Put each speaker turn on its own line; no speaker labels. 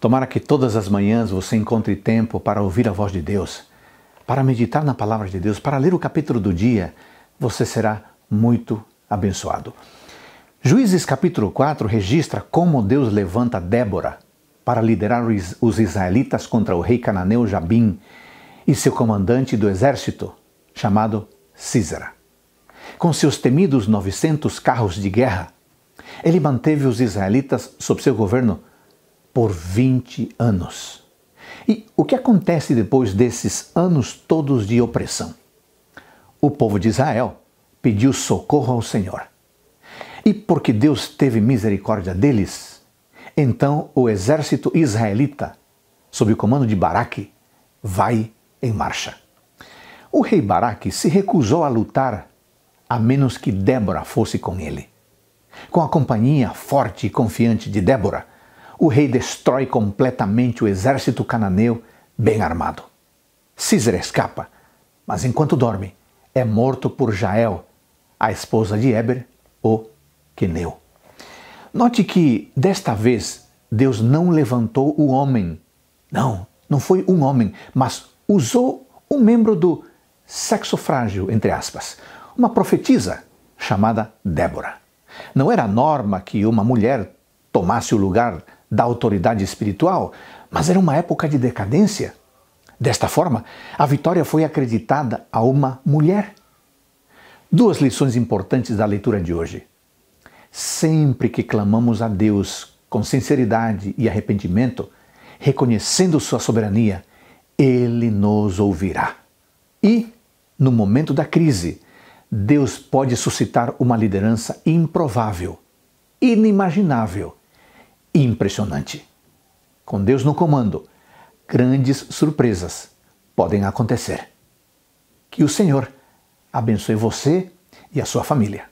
Tomara que todas as manhãs você encontre tempo para ouvir a voz de Deus, para meditar na palavra de Deus, para ler o capítulo do dia. Você será muito abençoado. Juízes capítulo 4 registra como Deus levanta Débora para liderar os israelitas contra o rei cananeu Jabim e seu comandante do exército, chamado Císara. Com seus temidos 900 carros de guerra, ele manteve os israelitas sob seu governo por 20 anos. E o que acontece depois desses anos todos de opressão? O povo de Israel pediu socorro ao Senhor. E porque Deus teve misericórdia deles, então o exército israelita, sob o comando de Baraque, vai em marcha. O rei Baraque se recusou a lutar a menos que Débora fosse com ele. Com a companhia forte e confiante de Débora, o rei destrói completamente o exército cananeu bem armado. Císera escapa, mas enquanto dorme, é morto por Jael, a esposa de Éber, o Queneu. Note que desta vez Deus não levantou o homem. Não, não foi um homem, mas usou um membro do sexo frágil, entre aspas, uma profetisa chamada Débora. Não era norma que uma mulher tomasse o lugar da autoridade espiritual, mas era uma época de decadência. Desta forma, a vitória foi acreditada a uma mulher. Duas lições importantes da leitura de hoje. Sempre que clamamos a Deus com sinceridade e arrependimento, reconhecendo Sua soberania, Ele nos ouvirá. E, no momento da crise, Deus pode suscitar uma liderança improvável, inimaginável impressionante. Com Deus no comando, grandes surpresas podem acontecer. Que o Senhor abençoe você e a sua família.